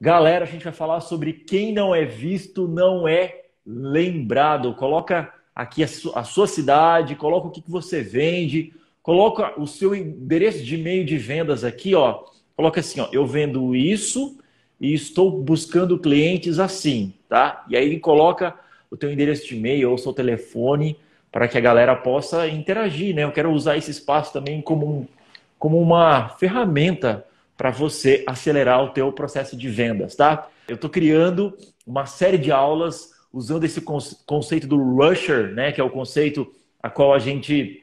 Galera, a gente vai falar sobre quem não é visto não é lembrado. Coloca aqui a, su a sua cidade, coloca o que, que você vende, coloca o seu endereço de e-mail de vendas aqui, ó. Coloca assim, ó, eu vendo isso e estou buscando clientes assim, tá? E aí coloca o teu endereço de e-mail ou o seu telefone para que a galera possa interagir, né? Eu quero usar esse espaço também como, um, como uma ferramenta para você acelerar o teu processo de vendas, tá? Eu estou criando uma série de aulas usando esse conceito do rusher, né, que é o conceito a qual a gente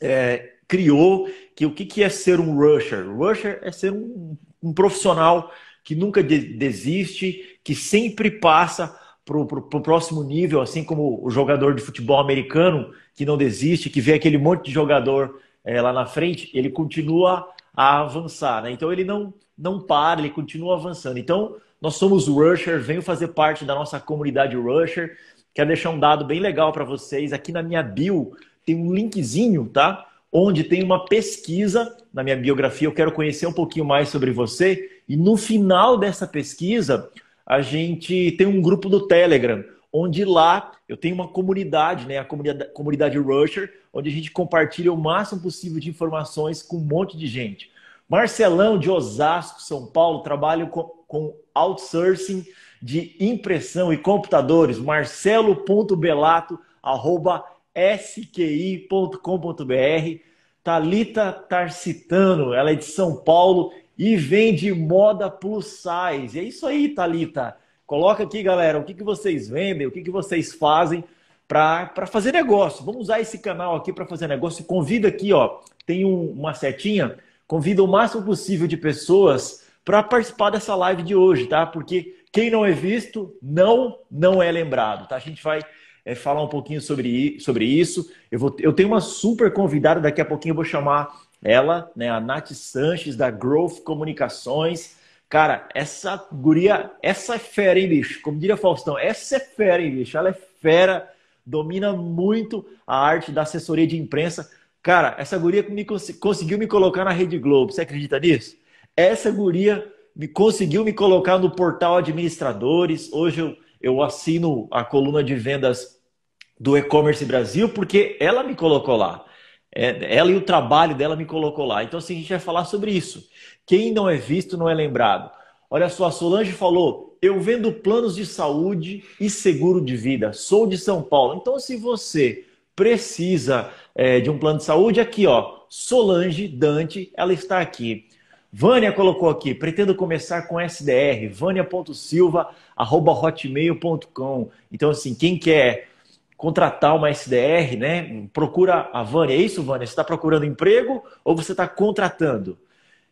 é, criou, que o que, que é ser um rusher? Rusher é ser um, um profissional que nunca de desiste, que sempre passa para o próximo nível, assim como o jogador de futebol americano que não desiste, que vê aquele monte de jogador é, lá na frente, ele continua a avançar. Né? Então ele não, não para, ele continua avançando. Então nós somos Rusher, venho fazer parte da nossa comunidade Rusher. Quero deixar um dado bem legal para vocês. Aqui na minha bio tem um linkzinho, tá? Onde tem uma pesquisa na minha biografia. Eu quero conhecer um pouquinho mais sobre você. E no final dessa pesquisa, a gente tem um grupo do Telegram, onde lá eu tenho uma comunidade, né? A comunidade, comunidade Rusher, onde a gente compartilha o máximo possível de informações com um monte de gente. Marcelão de Osasco, São Paulo, trabalho com, com outsourcing de impressão e computadores. marcelo.belato.sqi.com.br. Talita Tarcitano, ela é de São Paulo e vende moda plus size. É isso aí, Talita. Coloca aqui, galera, o que, que vocês vendem, o que, que vocês fazem para fazer negócio. Vamos usar esse canal aqui para fazer negócio. Convida aqui, ó. Tem um, uma setinha Convida o máximo possível de pessoas para participar dessa live de hoje, tá? Porque quem não é visto, não, não é lembrado, tá? A gente vai é, falar um pouquinho sobre, sobre isso. Eu, vou, eu tenho uma super convidada, daqui a pouquinho eu vou chamar ela, né? A Nath Sanches, da Growth Comunicações. Cara, essa guria, essa é fera, hein, bicho? Como diria Faustão, essa é fera, hein, bicho? Ela é fera, domina muito a arte da assessoria de imprensa. Cara, essa guria me cons conseguiu me colocar na Rede Globo. Você acredita nisso? Essa guria me conseguiu me colocar no portal Administradores. Hoje eu, eu assino a coluna de vendas do e-commerce Brasil porque ela me colocou lá. É, ela e o trabalho dela me colocou lá. Então, assim, a gente vai falar sobre isso. Quem não é visto não é lembrado. Olha só, a Solange falou: eu vendo planos de saúde e seguro de vida. Sou de São Paulo. Então, se você precisa é, de um plano de saúde. Aqui, ó, Solange Dante, ela está aqui. Vânia colocou aqui, pretendo começar com SDR, vânia.silva.hotmail.com. Então, assim, quem quer contratar uma SDR, né? Procura a Vânia. É isso, Vânia? Você está procurando emprego ou você está contratando?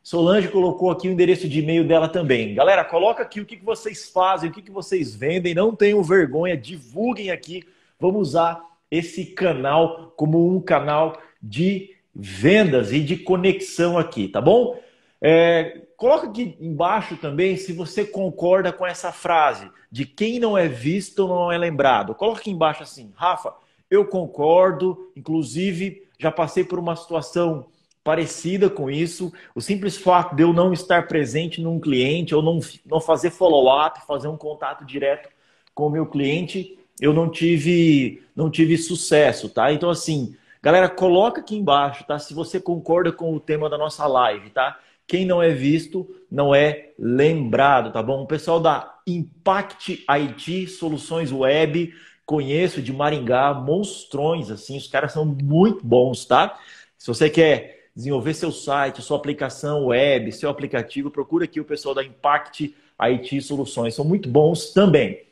Solange colocou aqui o endereço de e-mail dela também. Galera, coloca aqui o que vocês fazem, o que vocês vendem. Não tenham vergonha, divulguem aqui. Vamos usar esse canal como um canal de vendas e de conexão aqui, tá bom? É, coloca aqui embaixo também se você concorda com essa frase de quem não é visto não é lembrado. Coloca aqui embaixo assim, Rafa, eu concordo, inclusive já passei por uma situação parecida com isso. O simples fato de eu não estar presente num cliente ou não, não fazer follow-up, fazer um contato direto com o meu cliente, eu não tive, não tive sucesso, tá? Então, assim, galera, coloca aqui embaixo, tá? Se você concorda com o tema da nossa live, tá? Quem não é visto não é lembrado, tá bom? O pessoal da Impact IT, Soluções Web, conheço de Maringá, monstrões, assim, os caras são muito bons, tá? Se você quer desenvolver seu site, sua aplicação web, seu aplicativo, procura aqui o pessoal da Impact IT Soluções, são muito bons também.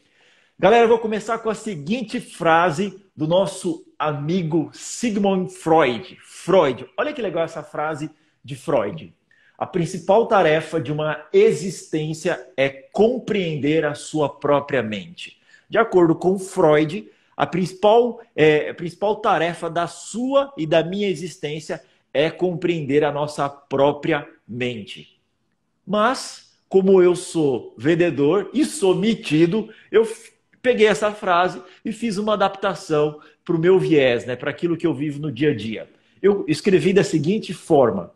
Galera, eu vou começar com a seguinte frase do nosso amigo Sigmund Freud. Freud, olha que legal essa frase de Freud. A principal tarefa de uma existência é compreender a sua própria mente. De acordo com Freud, a principal, é, a principal tarefa da sua e da minha existência é compreender a nossa própria mente. Mas, como eu sou vendedor e sou metido, eu peguei essa frase e fiz uma adaptação para o meu viés, né, para aquilo que eu vivo no dia a dia. Eu escrevi da seguinte forma: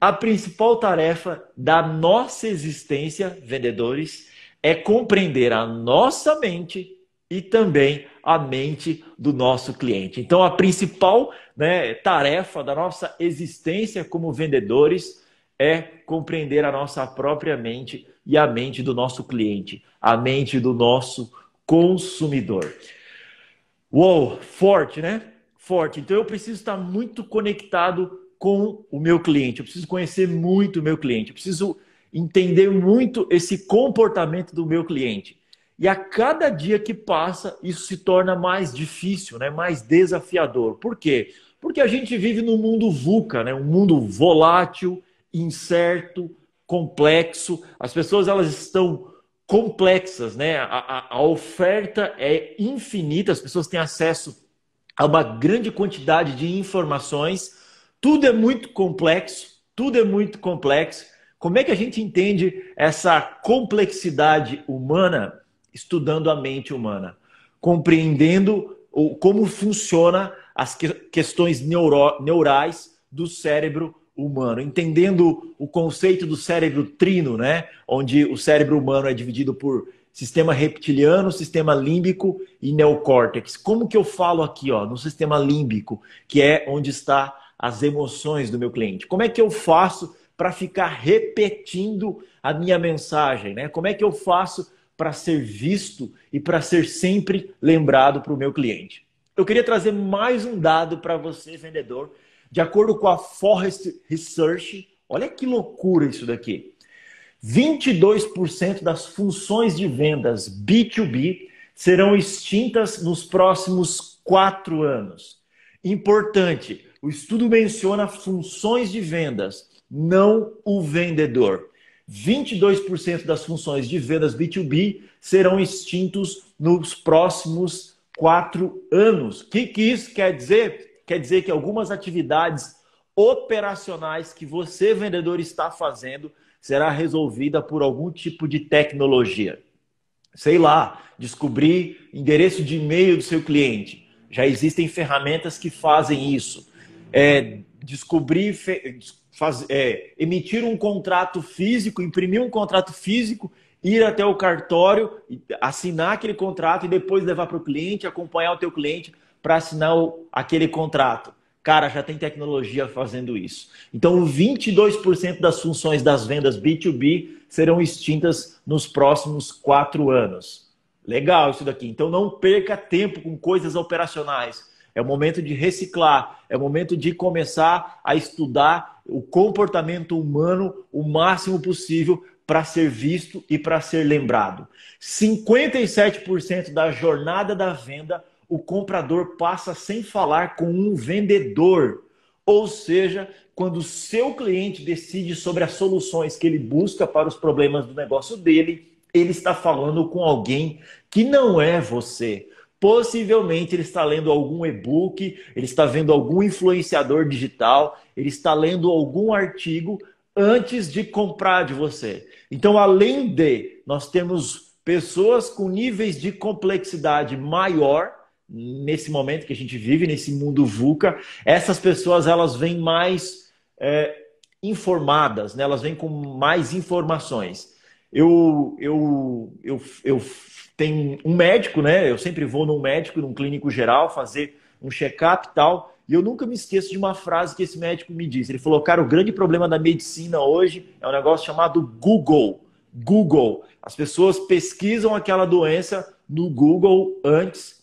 a principal tarefa da nossa existência, vendedores, é compreender a nossa mente e também a mente do nosso cliente. Então, a principal né, tarefa da nossa existência como vendedores é compreender a nossa própria mente e a mente do nosso cliente, a mente do nosso consumidor. Uou, forte, né? Forte. Então eu preciso estar muito conectado com o meu cliente, eu preciso conhecer muito o meu cliente, eu preciso entender muito esse comportamento do meu cliente. E a cada dia que passa, isso se torna mais difícil, né? mais desafiador. Por quê? Porque a gente vive num mundo VUCA, né? um mundo volátil, incerto, complexo. As pessoas elas estão complexas, né? A, a, a, oferta é infinita, as pessoas têm acesso a uma grande quantidade de informações, tudo é muito complexo, tudo é muito complexo. Como é que a gente entende essa complexidade humana? Estudando a mente humana, compreendendo o, como funciona as questões neuro, neurais do cérebro humano, entendendo o conceito do cérebro trino, né? Onde o cérebro humano é dividido por sistema reptiliano, sistema límbico e neocórtex. Como que eu falo aqui, ó, no sistema límbico, que é onde está as emoções do meu cliente? Como é que eu faço para ficar repetindo a minha mensagem, né? Como é que eu faço para ser visto e para ser sempre lembrado para o meu cliente? Eu queria trazer mais um dado para você, vendedor, de acordo com a Forest Research, olha que loucura isso daqui. 22% das funções de vendas B2B serão extintas nos próximos quatro anos. Importante, o estudo menciona funções de vendas, não o vendedor. 22% das funções de vendas B2B serão extintos nos próximos quatro anos. O que, que isso quer dizer? Quer dizer que algumas atividades operacionais que você, vendedor, está fazendo será resolvida por algum tipo de tecnologia. Sei lá, descobrir endereço de e-mail do seu cliente. Já existem ferramentas que fazem isso. É, descobrir, faz, é, emitir um contrato físico, imprimir um contrato físico, ir até o cartório, assinar aquele contrato e depois levar para o cliente, acompanhar o teu cliente para assinar aquele contrato. Cara, já tem tecnologia fazendo isso. Então, 22% das funções das vendas B2B serão extintas nos próximos quatro anos. Legal isso daqui. Então, não perca tempo com coisas operacionais. É o momento de reciclar, é o momento de começar a estudar o comportamento humano o máximo possível para ser visto e para ser lembrado. 57% da jornada da venda o comprador passa sem falar com um vendedor. Ou seja, quando o seu cliente decide sobre as soluções que ele busca para os problemas do negócio dele, ele está falando com alguém que não é você. Possivelmente ele está lendo algum e-book, ele está vendo algum influenciador digital, ele está lendo algum artigo antes de comprar de você. Então, além de nós temos pessoas com níveis de complexidade maior, nesse momento que a gente vive, nesse mundo VUCA, essas pessoas elas vêm mais é, informadas, né? elas vêm com mais informações. Eu, eu, eu, eu tenho um médico, né? eu sempre vou num médico, num clínico geral, fazer um check-up e tal, e eu nunca me esqueço de uma frase que esse médico me disse. Ele falou, cara, o grande problema da medicina hoje é um negócio chamado Google. Google. As pessoas pesquisam aquela doença no Google antes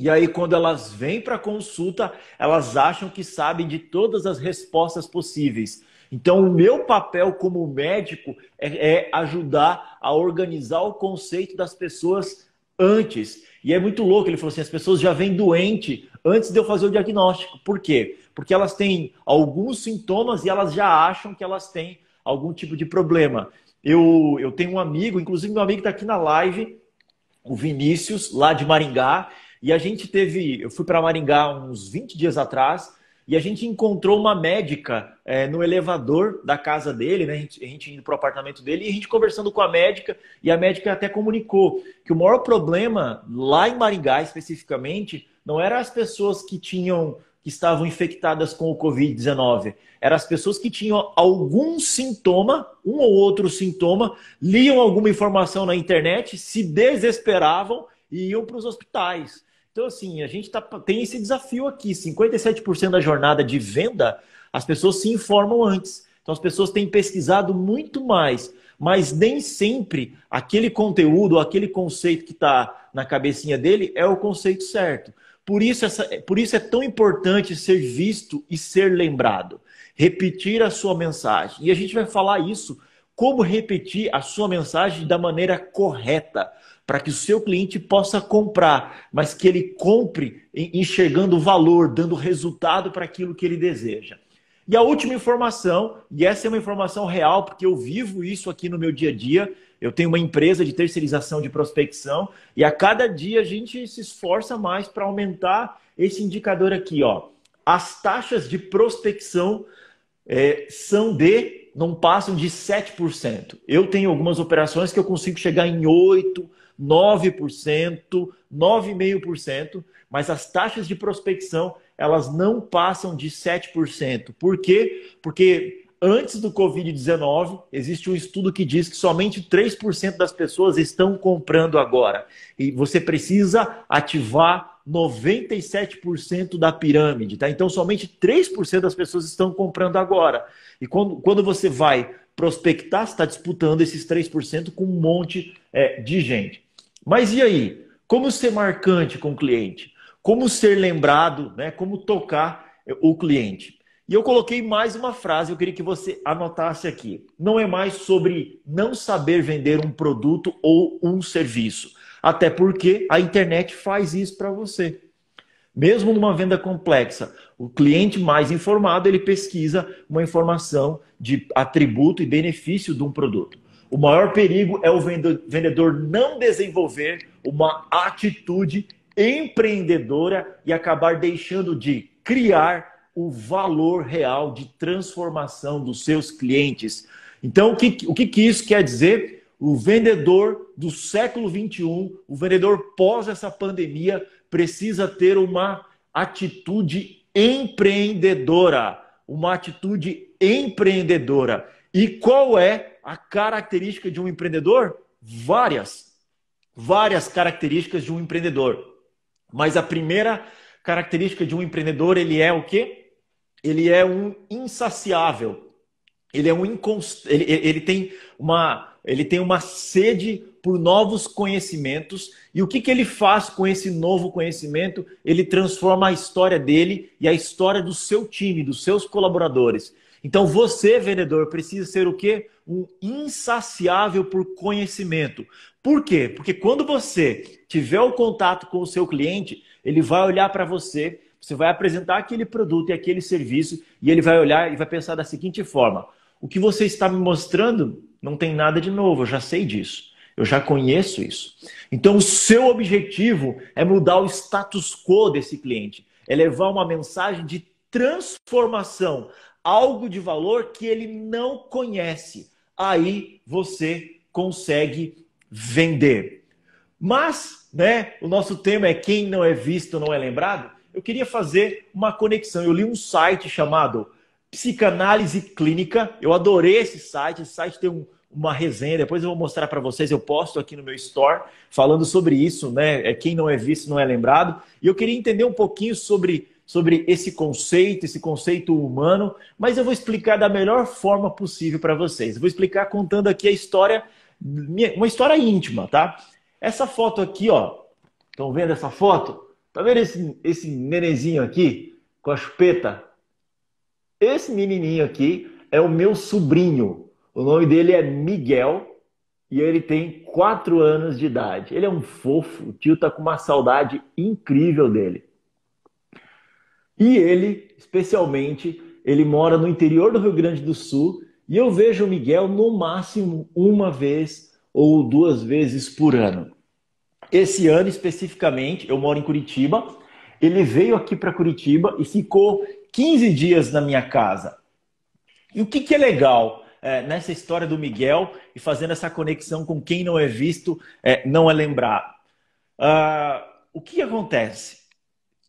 e aí, quando elas vêm para consulta, elas acham que sabem de todas as respostas possíveis. Então, o meu papel como médico é, é ajudar a organizar o conceito das pessoas antes. E é muito louco, ele falou assim: as pessoas já vêm doente antes de eu fazer o diagnóstico. Por quê? Porque elas têm alguns sintomas e elas já acham que elas têm algum tipo de problema. Eu, eu tenho um amigo, inclusive meu amigo está aqui na live, o Vinícius, lá de Maringá. E a gente teve, eu fui para Maringá uns 20 dias atrás e a gente encontrou uma médica é, no elevador da casa dele, né? A gente, a gente indo para o apartamento dele e a gente conversando com a médica e a médica até comunicou que o maior problema lá em Maringá especificamente não era as pessoas que tinham que estavam infectadas com o Covid-19. Eram as pessoas que tinham algum sintoma, um ou outro sintoma, liam alguma informação na internet, se desesperavam e iam para os hospitais. Então, assim, a gente tá, tem esse desafio aqui: 57% da jornada de venda, as pessoas se informam antes. Então, as pessoas têm pesquisado muito mais, mas nem sempre aquele conteúdo, aquele conceito que está na cabecinha dele é o conceito certo. Por isso, essa, por isso é tão importante ser visto e ser lembrado. Repetir a sua mensagem. E a gente vai falar isso como repetir a sua mensagem da maneira correta, para que o seu cliente possa comprar, mas que ele compre enxergando o valor, dando resultado para aquilo que ele deseja. E a última informação, e essa é uma informação real, porque eu vivo isso aqui no meu dia a dia. Eu tenho uma empresa de terceirização de prospecção e a cada dia a gente se esforça mais para aumentar esse indicador aqui, ó. As taxas de prospecção é, são de não passam de 7%. Eu tenho algumas operações que eu consigo chegar em 8%, 9%, 9,5%, mas as taxas de prospecção, elas não passam de 7%. Por quê? Porque antes do Covid-19, existe um estudo que diz que somente 3% das pessoas estão comprando agora. E você precisa ativar 97% da pirâmide, tá? Então somente 3% das pessoas estão comprando agora. E quando, quando você vai prospectar, está disputando esses 3% com um monte é, de gente. Mas e aí? Como ser marcante com o cliente? Como ser lembrado, né? Como tocar o cliente? E eu coloquei mais uma frase, eu queria que você anotasse aqui. Não é mais sobre não saber vender um produto ou um serviço até porque a internet faz isso para você. Mesmo numa venda complexa, o cliente mais informado ele pesquisa uma informação de atributo e benefício de um produto. O maior perigo é o vendedor não desenvolver uma atitude empreendedora e acabar deixando de criar o valor real de transformação dos seus clientes. Então, o que, o que, que isso quer dizer? O vendedor do século 21, o vendedor pós essa pandemia, precisa ter uma atitude empreendedora. Uma atitude empreendedora. E qual é a característica de um empreendedor? Várias. Várias características de um empreendedor. Mas a primeira característica de um empreendedor, ele é o quê? Ele é um insaciável. Ele é um inconst... ele, ele tem uma ele tem uma sede por novos conhecimentos. E o que, que ele faz com esse novo conhecimento? Ele transforma a história dele e a história do seu time, dos seus colaboradores. Então você, vendedor, precisa ser o quê? Um insaciável por conhecimento. Por quê? Porque quando você tiver o contato com o seu cliente, ele vai olhar para você, você vai apresentar aquele produto e aquele serviço, e ele vai olhar e vai pensar da seguinte forma: o que você está me mostrando não tem nada de novo, eu já sei disso. Eu já conheço isso. Então, o seu objetivo é mudar o status quo desse cliente, é levar uma mensagem de transformação, algo de valor que ele não conhece. Aí você consegue vender. Mas, né, o nosso tema é quem não é visto não é lembrado. Eu queria fazer uma conexão. Eu li um site chamado Psicanálise Clínica. Eu adorei esse site. Esse site tem um, uma resenha. Depois eu vou mostrar para vocês. Eu posto aqui no meu store falando sobre isso, né? É, quem não é visto não é lembrado. E eu queria entender um pouquinho sobre sobre esse conceito, esse conceito humano, mas eu vou explicar da melhor forma possível para vocês. Eu vou explicar contando aqui a história, uma história íntima, tá? Essa foto aqui, ó. Estão vendo essa foto? Tá vendo esse, esse nenenzinho aqui com a chupeta? Esse menininho aqui é o meu sobrinho. O nome dele é Miguel e ele tem quatro anos de idade. Ele é um fofo, o tio tá com uma saudade incrível dele. E ele, especialmente, ele mora no interior do Rio Grande do Sul e eu vejo o Miguel no máximo uma vez ou duas vezes por ano. Esse ano especificamente, eu moro em Curitiba, ele veio aqui para Curitiba e ficou 15 dias na minha casa. E o que, que é legal é, nessa história do Miguel e fazendo essa conexão com quem não é visto, é, não é lembrado? Uh, ah, o que acontece?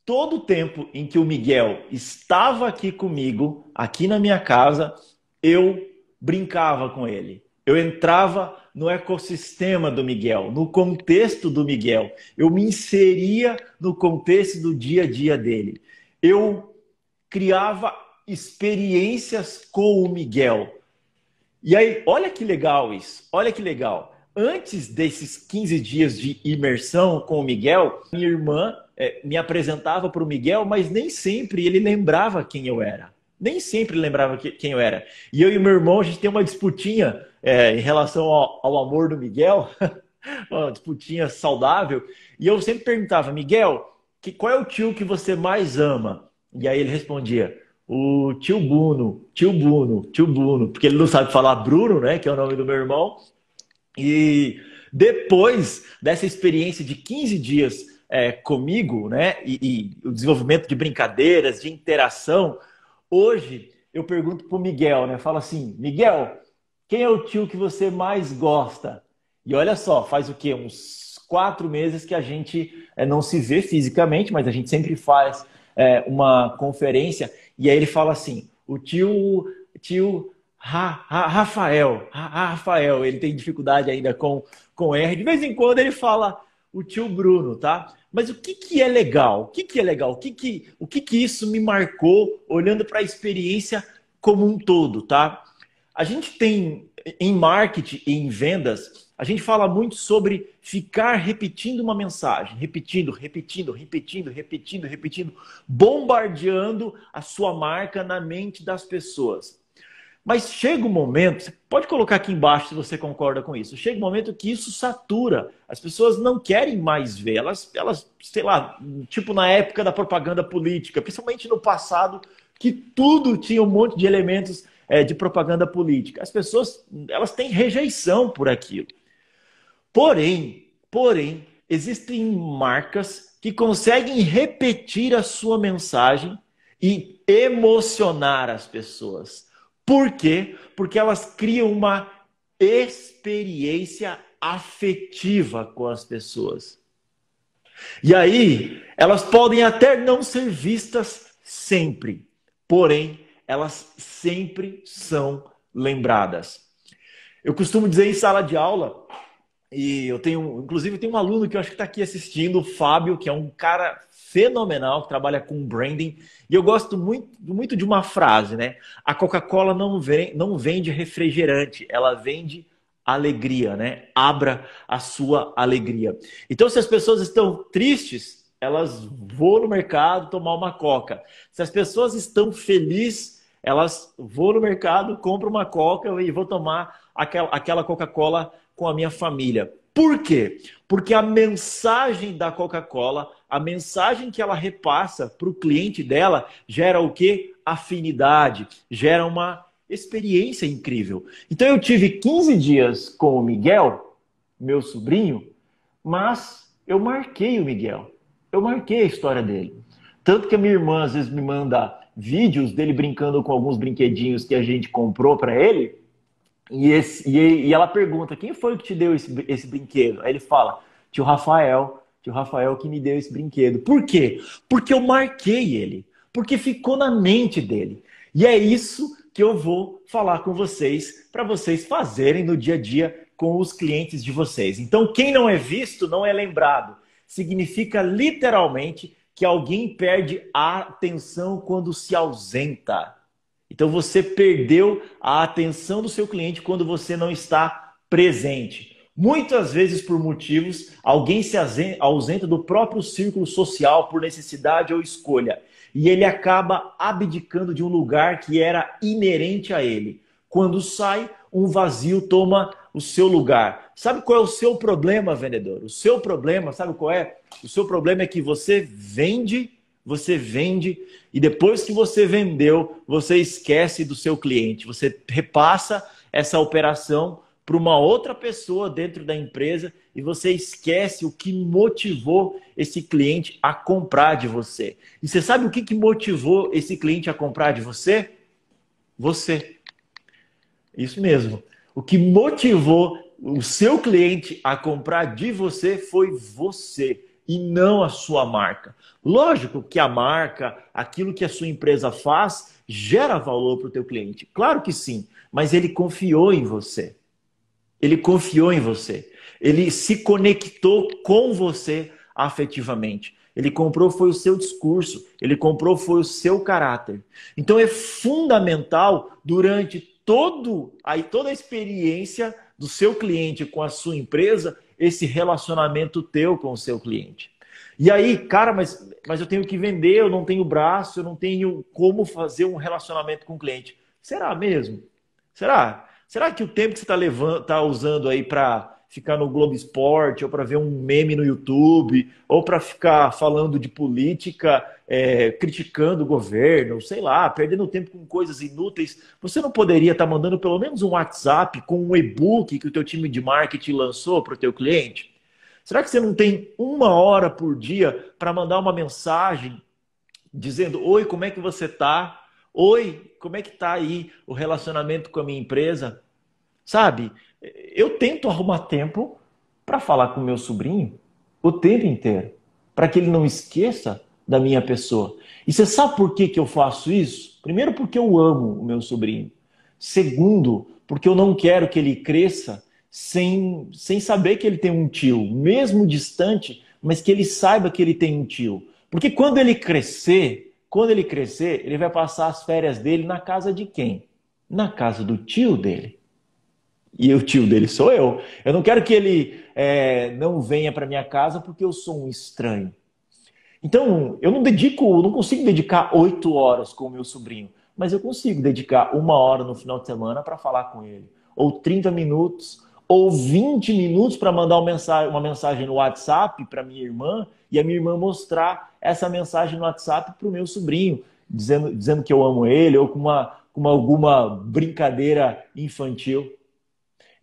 Todo o tempo em que o Miguel estava aqui comigo, aqui na minha casa, eu brincava com ele. Eu entrava no ecossistema do Miguel, no contexto do Miguel. Eu me inseria no contexto do dia a dia dele. Eu criava experiências com o Miguel. E aí, olha que legal isso, olha que legal. Antes desses 15 dias de imersão com o Miguel, minha irmã é, me apresentava para o Miguel, mas nem sempre ele lembrava quem eu era. Nem sempre lembrava que, quem eu era. E eu e meu irmão, a gente tem uma disputinha é, em relação ao, ao amor do Miguel, uma disputinha saudável. E eu sempre perguntava, Miguel, que, qual é o tio que você mais ama? E aí ele respondia, o tio Bruno, tio Bruno, tio Bruno, porque ele não sabe falar Bruno, né, que é o nome do meu irmão. E depois dessa experiência de 15 dias é, comigo, né, e, e o desenvolvimento de brincadeiras, de interação, hoje eu pergunto pro Miguel, né, falo assim, Miguel, quem é o tio que você mais gosta? E olha só, faz o quê? Uns quatro meses que a gente é, não se vê fisicamente, mas a gente sempre faz é, uma conferência, e aí ele fala assim: o tio, tio Ra, Ra, Rafael, Ra, Rafael, ele tem dificuldade ainda com, com R. De vez em quando ele fala o tio Bruno, tá? Mas o que, que é legal? O que, que é legal? O que, que, o que, que isso me marcou olhando para a experiência como um todo, tá? A gente tem em marketing e em vendas a gente fala muito sobre ficar repetindo uma mensagem, repetindo, repetindo, repetindo, repetindo, repetindo, bombardeando a sua marca na mente das pessoas. Mas chega um momento, você pode colocar aqui embaixo se você concorda com isso. Chega um momento que isso satura. As pessoas não querem mais ver. Elas, elas sei lá, tipo na época da propaganda política, principalmente no passado, que tudo tinha um monte de elementos é, de propaganda política. As pessoas, elas têm rejeição por aquilo. Porém, porém, existem marcas que conseguem repetir a sua mensagem e emocionar as pessoas. Por quê? Porque elas criam uma experiência afetiva com as pessoas. E aí, elas podem até não ser vistas sempre, porém, elas sempre são lembradas. Eu costumo dizer em sala de aula e eu tenho, inclusive, tem um aluno que eu acho que está aqui assistindo, o Fábio, que é um cara fenomenal, que trabalha com branding. E eu gosto muito, muito de uma frase, né? A Coca-Cola não, vem, não vende refrigerante, ela vende alegria, né? Abra a sua alegria. Então, se as pessoas estão tristes, elas vão no mercado tomar uma Coca. Se as pessoas estão felizes, elas vão no mercado, compram uma Coca e vão tomar aquela, aquela Coca-Cola com a minha família. Por quê? Porque a mensagem da Coca-Cola, a mensagem que ela repassa para o cliente dela, gera o quê? Afinidade, gera uma experiência incrível. Então eu tive 15 dias com o Miguel, meu sobrinho, mas eu marquei o Miguel. Eu marquei a história dele. Tanto que a minha irmã às vezes me manda vídeos dele brincando com alguns brinquedinhos que a gente comprou para ele, e, esse, e, e, ela pergunta: quem foi que te deu esse, esse brinquedo? Aí ele fala: tio Rafael, tio Rafael que me deu esse brinquedo. Por quê? Porque eu marquei ele, porque ficou na mente dele. E é isso que eu vou falar com vocês para vocês fazerem no dia a dia com os clientes de vocês. Então, quem não é visto não é lembrado. Significa literalmente que alguém perde a atenção quando se ausenta. Então você perdeu a atenção do seu cliente quando você não está presente. Muitas vezes, por motivos, alguém se ausenta do próprio círculo social por necessidade ou escolha. E ele acaba abdicando de um lugar que era inerente a ele. Quando sai, um vazio toma o seu lugar. Sabe qual é o seu problema, vendedor? O seu problema, sabe qual é? O seu problema é que você vende você vende e depois que você vendeu, você esquece do seu cliente. Você repassa essa operação para uma outra pessoa dentro da empresa e você esquece o que motivou esse cliente a comprar de você. E você sabe o que, que motivou esse cliente a comprar de você? Você. Isso mesmo. O que motivou o seu cliente a comprar de você foi você e não a sua marca. Lógico que a marca, aquilo que a sua empresa faz, gera valor para o teu cliente. Claro que sim, mas ele confiou em você. Ele confiou em você. Ele se conectou com você afetivamente. Ele comprou foi o seu discurso, ele comprou foi o seu caráter. Então é fundamental durante todo aí toda a experiência do seu cliente com a sua empresa esse relacionamento teu com o seu cliente. E aí, cara, mas, mas eu tenho que vender, eu não tenho braço, eu não tenho como fazer um relacionamento com o cliente. Será mesmo? Será? Será que o tempo que você está tá usando aí para ficar no Globo Esporte, ou para ver um meme no YouTube, ou para ficar falando de política, é, criticando o governo, sei lá, perdendo tempo com coisas inúteis. Você não poderia estar tá mandando pelo menos um WhatsApp com um e-book que o teu time de marketing lançou para o teu cliente? Será que você não tem uma hora por dia para mandar uma mensagem dizendo: Oi, como é que você está? Oi, como é que está aí o relacionamento com a minha empresa? Sabe? Eu tento arrumar tempo para falar com meu sobrinho o tempo inteiro, para que ele não esqueça da minha pessoa. E você sabe por que, que eu faço isso? Primeiro, porque eu amo o meu sobrinho. Segundo, porque eu não quero que ele cresça sem, sem saber que ele tem um tio, mesmo distante, mas que ele saiba que ele tem um tio. Porque quando ele crescer, quando ele crescer, ele vai passar as férias dele na casa de quem? Na casa do tio dele. E o tio dele sou eu. Eu não quero que ele é, não venha para minha casa porque eu sou um estranho. Então, eu não dedico, não consigo dedicar oito horas com o meu sobrinho, mas eu consigo dedicar uma hora no final de semana para falar com ele, ou 30 minutos, ou 20 minutos para mandar uma mensagem, no WhatsApp para minha irmã e a minha irmã mostrar essa mensagem no WhatsApp para o meu sobrinho, dizendo, dizendo que eu amo ele, ou com uma, com uma, alguma brincadeira infantil.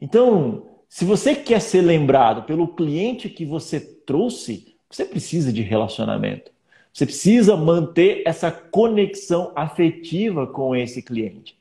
Então, se você quer ser lembrado pelo cliente que você trouxe, você precisa de relacionamento. Você precisa manter essa conexão afetiva com esse cliente.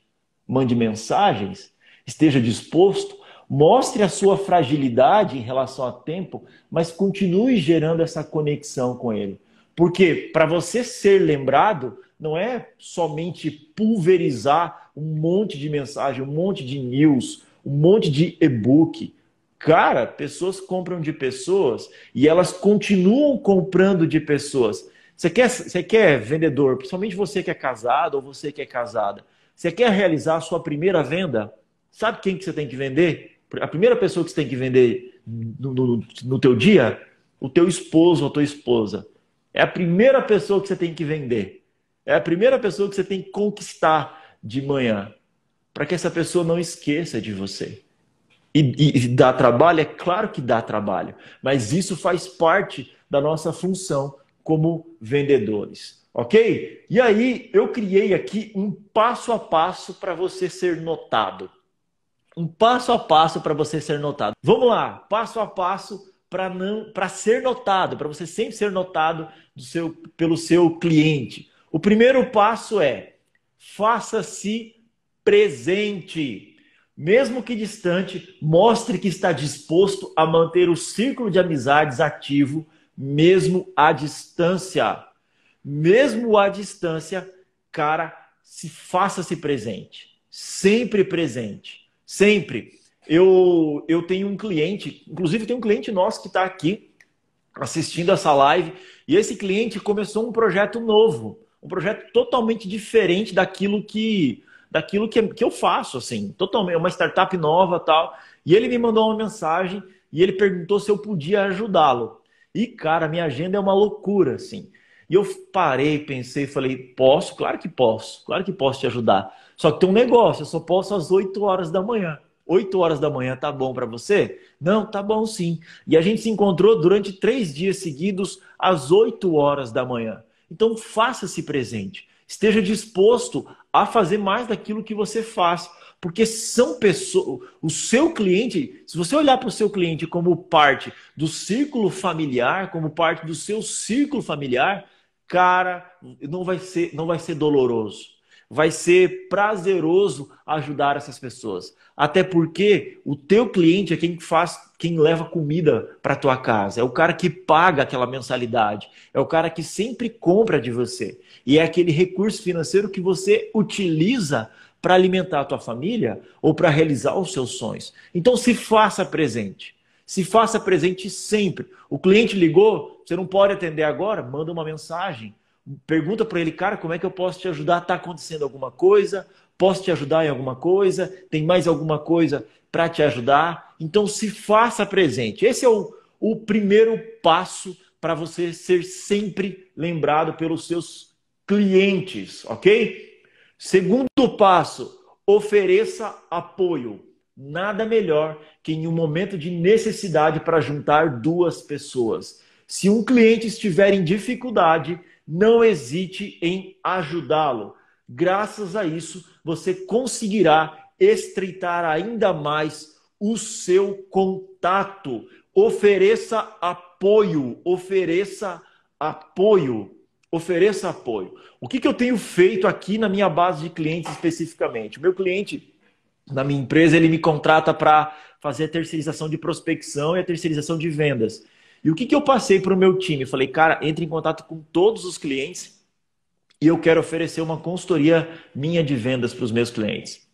Mande mensagens, esteja disposto, mostre a sua fragilidade em relação a tempo, mas continue gerando essa conexão com ele. Porque para você ser lembrado, não é somente pulverizar um monte de mensagem, um monte de news, um monte de e-book. Cara, pessoas compram de pessoas e elas continuam comprando de pessoas. Você quer, você quer vendedor, principalmente você que é casado ou você que é casada, você quer realizar a sua primeira venda? Sabe quem que você tem que vender? A primeira pessoa que você tem que vender no, no, no teu dia? O teu esposo ou a tua esposa. É a primeira pessoa que você tem que vender. É a primeira pessoa que você tem que conquistar de manhã para que essa pessoa não esqueça de você. E, e, e, dá trabalho? É claro que dá trabalho, mas isso faz parte da nossa função como vendedores, ok? E aí eu criei aqui um passo a passo para você ser notado. Um passo a passo para você ser notado. Vamos lá, passo a passo para não para ser notado, para você sempre ser notado seu, pelo seu cliente. O primeiro passo é faça-se presente. Mesmo que distante, mostre que está disposto a manter o círculo de amizades ativo, mesmo à distância. Mesmo à distância, cara, se faça-se presente. Sempre presente. Sempre. Eu, eu tenho um cliente, inclusive tem um cliente nosso que está aqui assistindo essa live, e esse cliente começou um projeto novo, um projeto totalmente diferente daquilo que daquilo que, que eu faço, assim, totalmente, é uma startup nova tal. E ele me mandou uma mensagem e ele perguntou se eu podia ajudá-lo. E, cara, minha agenda é uma loucura, assim. E eu parei, pensei, falei, posso? Claro que posso, claro que posso te ajudar. Só que tem um negócio, eu só posso às 8 horas da manhã. 8 horas da manhã tá bom para você? Não, tá bom sim. E a gente se encontrou durante três dias seguidos às 8 horas da manhã. Então faça-se presente esteja disposto a fazer mais daquilo que você faz. Porque são pessoas. O seu cliente, se você olhar para o seu cliente como parte do círculo familiar, como parte do seu círculo familiar, cara, não vai ser, não vai ser doloroso vai ser prazeroso ajudar essas pessoas. Até porque o teu cliente é quem faz, quem leva comida para tua casa, é o cara que paga aquela mensalidade, é o cara que sempre compra de você e é aquele recurso financeiro que você utiliza para alimentar a tua família ou para realizar os seus sonhos. Então se faça presente. Se faça presente sempre. O cliente ligou, você não pode atender agora, manda uma mensagem pergunta para ele, cara, como é que eu posso te ajudar? Está acontecendo alguma coisa? Posso te ajudar em alguma coisa? Tem mais alguma coisa para te ajudar? Então se faça presente. Esse é o, o primeiro passo para você ser sempre lembrado pelos seus clientes, ok? Segundo passo, ofereça apoio. Nada melhor que em um momento de necessidade para juntar duas pessoas. Se um cliente estiver em dificuldade, não hesite em ajudá-lo. Graças a isso, você conseguirá estreitar ainda mais o seu contato. Ofereça apoio, ofereça apoio, ofereça apoio. O que, que eu tenho feito aqui na minha base de clientes especificamente? O meu cliente na minha empresa ele me contrata para fazer a terceirização de prospecção e a terceirização de vendas. E o que, que eu passei para o meu time? falei, cara, entre em contato com todos os clientes e eu quero oferecer uma consultoria minha de vendas para os meus clientes.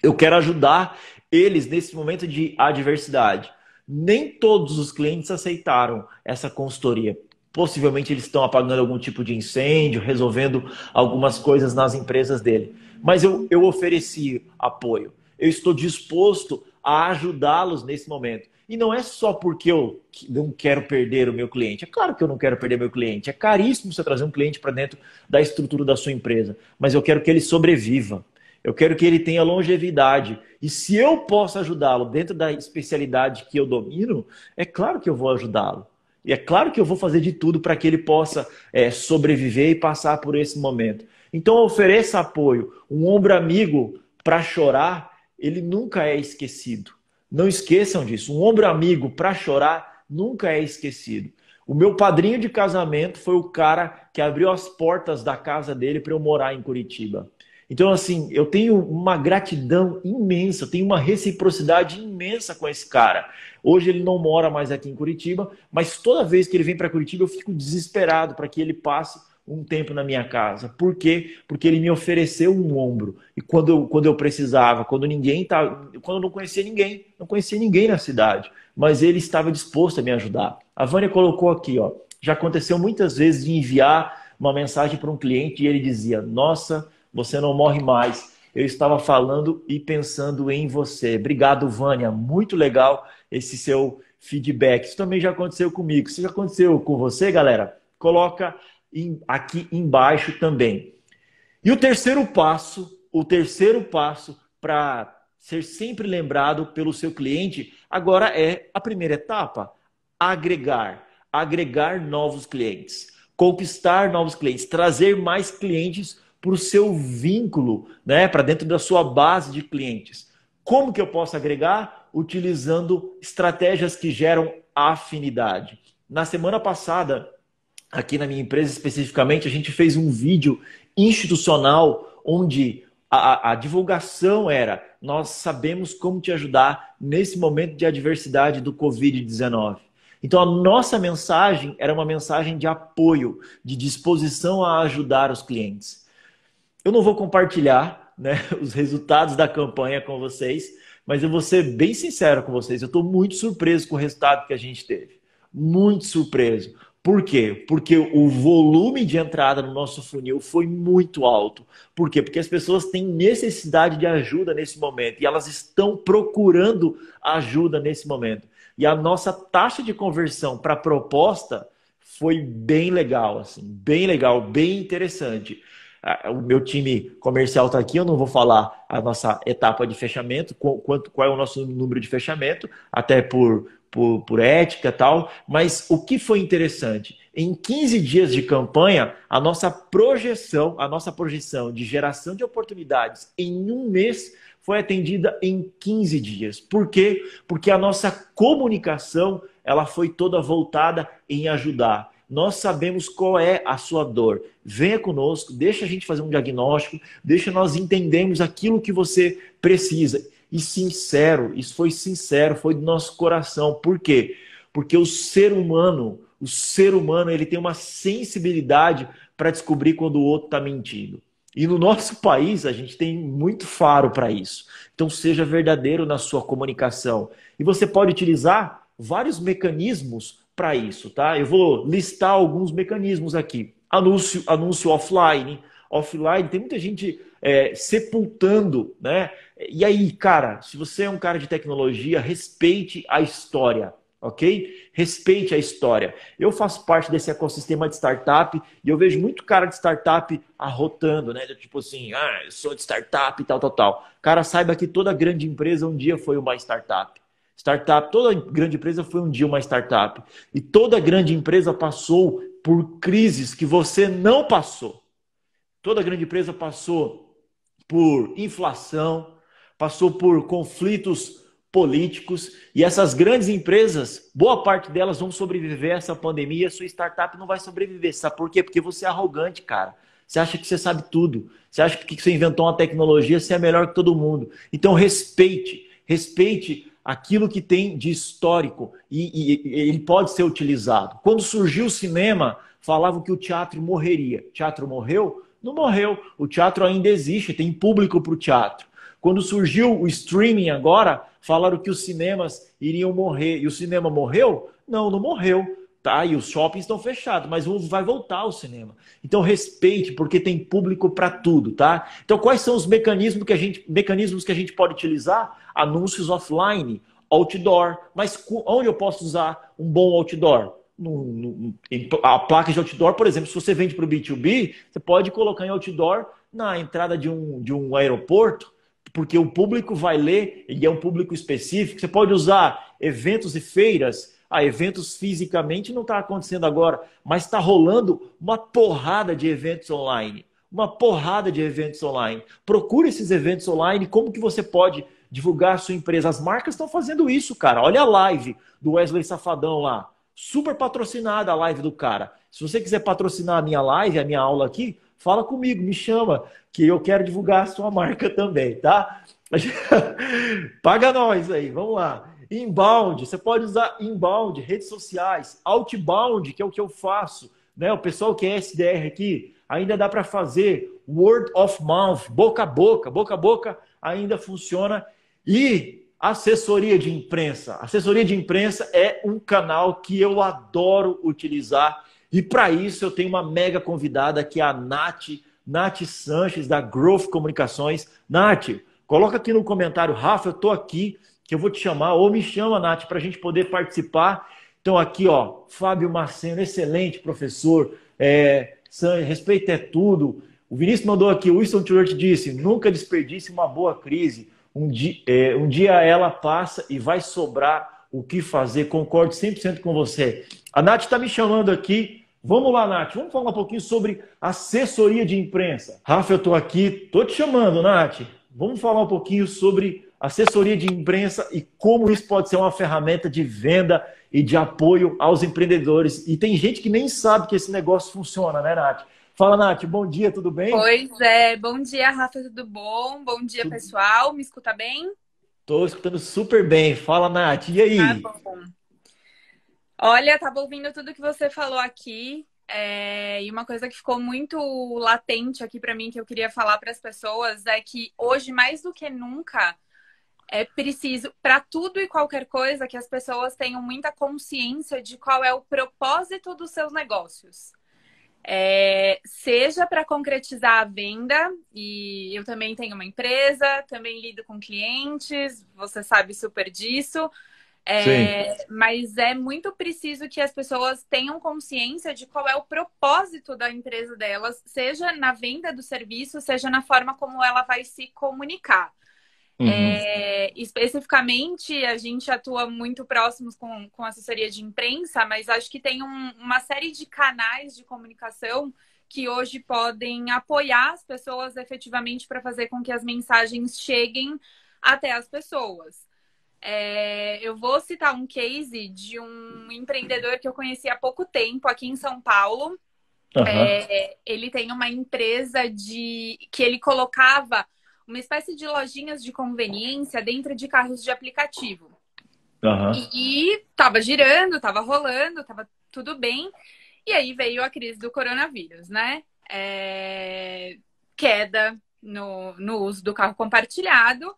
Eu quero ajudar eles nesse momento de adversidade. Nem todos os clientes aceitaram essa consultoria. Possivelmente eles estão apagando algum tipo de incêndio, resolvendo algumas coisas nas empresas dele. Mas eu, eu ofereci apoio. Eu estou disposto a ajudá-los nesse momento. E não é só porque eu não quero perder o meu cliente. É claro que eu não quero perder meu cliente. É caríssimo você trazer um cliente para dentro da estrutura da sua empresa. Mas eu quero que ele sobreviva. Eu quero que ele tenha longevidade. E se eu posso ajudá-lo dentro da especialidade que eu domino, é claro que eu vou ajudá-lo. E é claro que eu vou fazer de tudo para que ele possa é, sobreviver e passar por esse momento. Então, ofereça apoio. Um ombro amigo para chorar, ele nunca é esquecido. Não esqueçam disso. Um ombro amigo para chorar nunca é esquecido. O meu padrinho de casamento foi o cara que abriu as portas da casa dele para eu morar em Curitiba. Então, assim, eu tenho uma gratidão imensa, tenho uma reciprocidade imensa com esse cara. Hoje ele não mora mais aqui em Curitiba, mas toda vez que ele vem para Curitiba eu fico desesperado para que ele passe um tempo na minha casa. Por quê? Porque ele me ofereceu um ombro. E quando eu, quando eu precisava, quando ninguém estava tá, quando eu não conhecia ninguém, não conhecia ninguém na cidade, mas ele estava disposto a me ajudar. A Vânia colocou aqui, ó, já aconteceu muitas vezes de enviar uma mensagem para um cliente e ele dizia: "Nossa, você não morre mais. Eu estava falando e pensando em você. Obrigado, Vânia. Muito legal esse seu feedback. Isso também já aconteceu comigo. Isso já aconteceu com você, galera? Coloca aqui embaixo também. E o terceiro passo, o terceiro passo para ser sempre lembrado pelo seu cliente, agora é a primeira etapa, agregar, agregar novos clientes, conquistar novos clientes, trazer mais clientes para o seu vínculo, né, para dentro da sua base de clientes. Como que eu posso agregar? Utilizando estratégias que geram afinidade. Na semana passada, aqui na minha empresa especificamente, a gente fez um vídeo institucional onde a, a, divulgação era: nós sabemos como te ajudar nesse momento de adversidade do Covid-19. Então, a nossa mensagem era uma mensagem de apoio, de disposição a ajudar os clientes. Eu não vou compartilhar né, os resultados da campanha com vocês, mas eu vou ser bem sincero com vocês. Eu estou muito surpreso com o resultado que a gente teve. Muito surpreso. Por quê? Porque o volume de entrada no nosso funil foi muito alto. Por quê? Porque as pessoas têm necessidade de ajuda nesse momento e elas estão procurando ajuda nesse momento. E a nossa taxa de conversão para proposta foi bem legal, assim, bem legal, bem interessante. O meu time comercial está aqui, eu não vou falar a nossa etapa de fechamento, quanto, qual é o nosso número de fechamento, até por por, por ética tal, mas o que foi interessante? Em 15 dias de campanha, a nossa projeção, a nossa projeção de geração de oportunidades em um mês foi atendida em 15 dias. Por quê? Porque a nossa comunicação, ela foi toda voltada em ajudar nós sabemos qual é a sua dor. Venha conosco, deixa a gente fazer um diagnóstico, deixa nós entendermos aquilo que você precisa e sincero. Isso foi sincero, foi do nosso coração. Por quê? Porque o ser humano, o ser humano, ele tem uma sensibilidade para descobrir quando o outro está mentindo. E no nosso país a gente tem muito faro para isso. Então seja verdadeiro na sua comunicação. E você pode utilizar vários mecanismos para isso, tá? Eu vou listar alguns mecanismos aqui. Anúncio, anúncio offline, offline. Tem muita gente é, sepultando, né? E aí, cara, se você é um cara de tecnologia, respeite a história, ok? Respeite a história. Eu faço parte desse ecossistema de startup e eu vejo muito cara de startup arrotando, né? Tipo assim, ah, eu sou de startup e tal, tal, tal. Cara, saiba que toda grande empresa um dia foi uma startup. Startup, toda grande empresa foi um dia uma startup. E toda grande empresa passou por crises que você não passou. Toda grande empresa passou por inflação, passou por conflitos políticos e essas grandes empresas, boa parte delas vão sobreviver a essa pandemia, a sua startup não vai sobreviver. Sabe por quê? Porque você é arrogante, cara. Você acha que você sabe tudo. Você acha que você inventou uma tecnologia, você é melhor que todo mundo. Então respeite, respeite aquilo que tem de histórico e, e, e ele pode ser utilizado. Quando surgiu o cinema, falavam que o teatro morreria. O teatro morreu? Não morreu. O teatro ainda existe, tem público para o teatro. Quando surgiu o streaming agora, falaram que os cinemas iriam morrer. E o cinema morreu? Não, não morreu. Tá, e os shoppings estão fechados, mas vai voltar ao cinema. Então respeite, porque tem público para tudo, tá? Então quais são os mecanismos que a gente, mecanismos que a gente pode utilizar? Anúncios offline, outdoor. Mas onde eu posso usar um bom outdoor? No, no, a placa de outdoor, por exemplo, se você vende para o B2B, você pode colocar em outdoor na entrada de um, de um aeroporto, porque o público vai ler e é um público específico. Você pode usar eventos e feiras. Ah, eventos fisicamente não está acontecendo agora, mas está rolando uma porrada de eventos online. Uma porrada de eventos online. Procure esses eventos online, como que você pode divulgar a sua empresa. As marcas estão fazendo isso, cara. Olha a live do Wesley Safadão lá. Super patrocinada a live do cara. Se você quiser patrocinar a minha live, a minha aula aqui, fala comigo, me chama que eu quero divulgar a sua marca também, tá? Paga nós aí, vamos lá. Inbound, você pode usar inbound, redes sociais, outbound, que é o que eu faço, né? O pessoal que é SDR aqui, ainda dá para fazer word of mouth, boca a boca, boca a boca ainda funciona e assessoria de imprensa. Assessoria de imprensa é um canal que eu adoro utilizar e para isso eu tenho uma mega convidada que é a Nath Nath Sanches, da Growth Comunicações. Nath, coloca aqui no comentário, Rafa, eu estou aqui, que eu vou te chamar, ou me chama, Nath, para a gente poder participar. Então, aqui, ó, Fábio Marceno, excelente professor, é, respeito é tudo. O Vinícius mandou aqui, o Winston Church disse, nunca desperdice uma boa crise. Um dia, é, um dia ela passa e vai sobrar o que fazer. Concordo 100% com você. A Nath está me chamando aqui, Vamos lá, Nath, vamos falar um pouquinho sobre assessoria de imprensa. Rafa, eu estou aqui, estou te chamando, Nath. Vamos falar um pouquinho sobre assessoria de imprensa e como isso pode ser uma ferramenta de venda e de apoio aos empreendedores. E tem gente que nem sabe que esse negócio funciona, né, Nath? Fala, Nath, bom dia, tudo bem? Pois é, bom dia, Rafa, tudo bom? Bom dia, tudo... pessoal, me escuta bem? Estou escutando super bem. Fala, Nath, e aí? Tá bom. Olha, estava ouvindo tudo que você falou aqui. É, e uma coisa que ficou muito latente aqui para mim, que eu queria falar para as pessoas, é que hoje, mais do que nunca, é preciso, para tudo e qualquer coisa, que as pessoas tenham muita consciência de qual é o propósito dos seus negócios. É, seja para concretizar a venda, e eu também tenho uma empresa, também lido com clientes, você sabe super disso é, mas é muito preciso que as pessoas tenham consciência de qual é o propósito da empresa delas, seja na venda do serviço, seja na forma como ela vai se comunicar. Uhum. É, especificamente, a gente atua muito próximos com, com assessoria de imprensa, mas acho que tem um, uma série de canais de comunicação que hoje podem apoiar as pessoas efetivamente para fazer com que as mensagens cheguem até as pessoas. É, eu vou citar um case de um empreendedor que eu conheci há pouco tempo aqui em São Paulo. Uhum. É, ele tem uma empresa de que ele colocava uma espécie de lojinhas de conveniência dentro de carros de aplicativo. Uhum. E, e tava girando, tava rolando, tava tudo bem. E aí veio a crise do coronavírus, né? É, queda no, no uso do carro compartilhado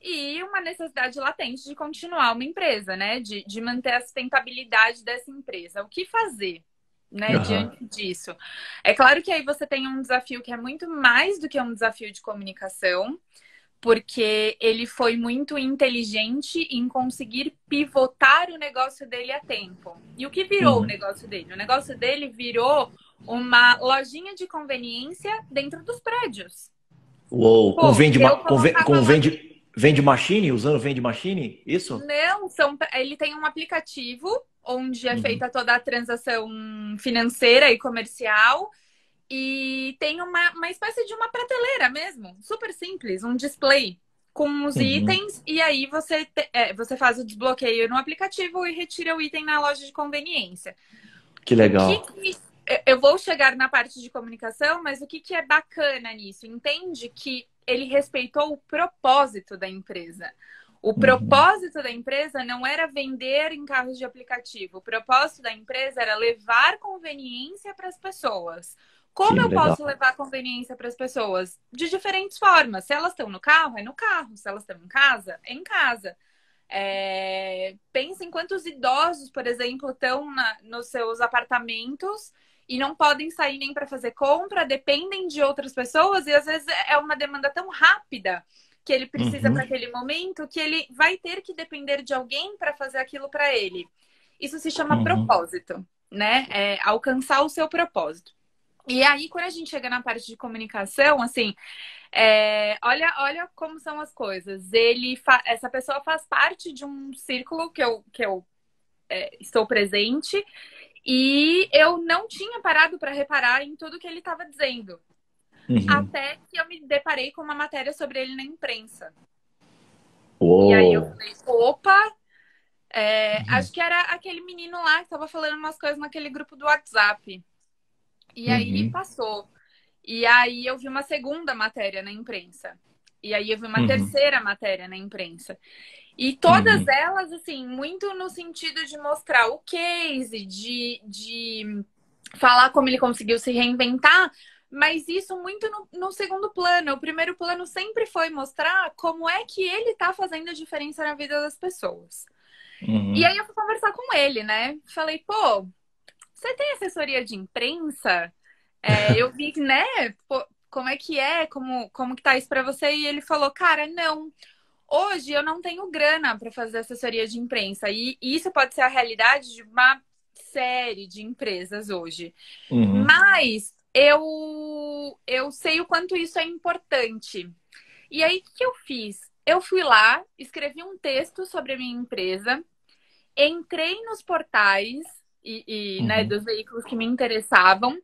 e uma necessidade latente de continuar uma empresa, né? De, de manter a sustentabilidade dessa empresa. O que fazer? Né, uhum. diante disso. É claro que aí você tem um desafio que é muito mais do que um desafio de comunicação, porque ele foi muito inteligente em conseguir pivotar o negócio dele a tempo. E o que virou uhum. o negócio dele? O negócio dele virou uma lojinha de conveniência dentro dos prédios. Uou, Pô, convende, uma, convende, convende, Vende machine? Usando vende machine? Isso? Não, são, ele tem um aplicativo onde é uhum. feita toda a transação financeira e comercial. E tem uma, uma espécie de uma prateleira mesmo, super simples, um display com os uhum. itens. E aí você, te, é, você faz o desbloqueio no aplicativo e retira o item na loja de conveniência. Que legal. Que, eu vou chegar na parte de comunicação, mas o que, que é bacana nisso? Entende que ele respeitou o propósito da empresa. O uhum. propósito da empresa não era vender em carros de aplicativo. O propósito da empresa era levar conveniência para as pessoas. Como eu legal. posso levar conveniência para as pessoas? De diferentes formas. Se elas estão no carro, é no carro. Se elas estão em casa, é em casa. É... Pensa em quantos idosos, por exemplo, estão na... nos seus apartamentos e não podem sair nem para fazer compra, dependem de outras pessoas e às vezes é uma demanda tão rápida que ele precisa uhum. para aquele momento que ele vai ter que depender de alguém para fazer aquilo para ele. Isso se chama uhum. propósito, né? É alcançar o seu propósito. E aí, quando a gente chega na parte de comunicação, assim, é, olha, olha como são as coisas. Ele essa pessoa faz parte de um círculo que eu, que eu é, estou presente e eu não tinha parado para reparar em tudo que ele estava dizendo. Uhum. Até que eu me deparei com uma matéria sobre ele na imprensa. Uou. E aí eu falei, opa! É, uhum. Acho que era aquele menino lá que estava falando umas coisas naquele grupo do WhatsApp. E aí uhum. passou. E aí eu vi uma segunda matéria na imprensa. E aí eu vi uma uhum. terceira matéria na imprensa. E todas uhum. elas, assim, muito no sentido de mostrar o case, de, de falar como ele conseguiu se reinventar, mas isso muito no, no, segundo plano. O primeiro plano sempre foi mostrar como é que ele tá fazendo a diferença na vida das pessoas. Uhum. E aí eu fui conversar com ele, né? Falei, pô, você tem assessoria de imprensa? É, eu vi, né? Pô, como é que é? Como, como que tá isso pra você? E ele falou, cara, não. Não Hoje eu não tenho grana para fazer assessoria de imprensa e isso pode ser a realidade de uma série de empresas hoje. Uhum. Mas eu eu sei o quanto isso é importante. E aí o que eu fiz? Eu fui lá, escrevi um texto sobre a minha empresa, entrei nos portais e, e né, uhum. né, dos veículos que me interessavam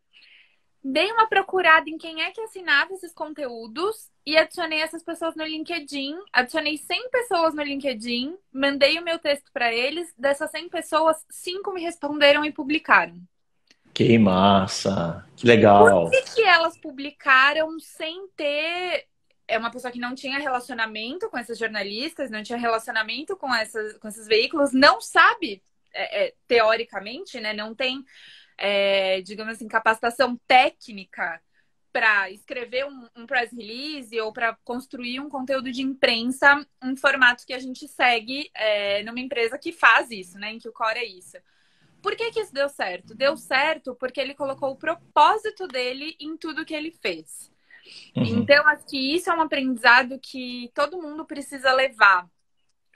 dei uma procurada em quem é que assinava esses conteúdos e adicionei essas pessoas no LinkedIn. Adicionei 100 pessoas no LinkedIn, mandei o meu texto para eles. Dessas 100 pessoas, 5 me responderam e publicaram. Que massa! Que legal! Por que, que elas publicaram sem ter é uma pessoa que não tinha relacionamento com esses jornalistas, não tinha relacionamento com, essas, com esses veículos, não sabe, é, é, teoricamente, né? Não tem é, digamos assim, capacitação técnica para escrever um, um, press release ou para construir um conteúdo de imprensa, um formato que a gente segue é, numa empresa que faz isso, né? Em que o core é isso. Por que, que isso deu certo? Deu certo porque ele colocou o propósito dele em tudo que ele fez. Uhum. Então, acho que isso é um aprendizado que todo mundo precisa levar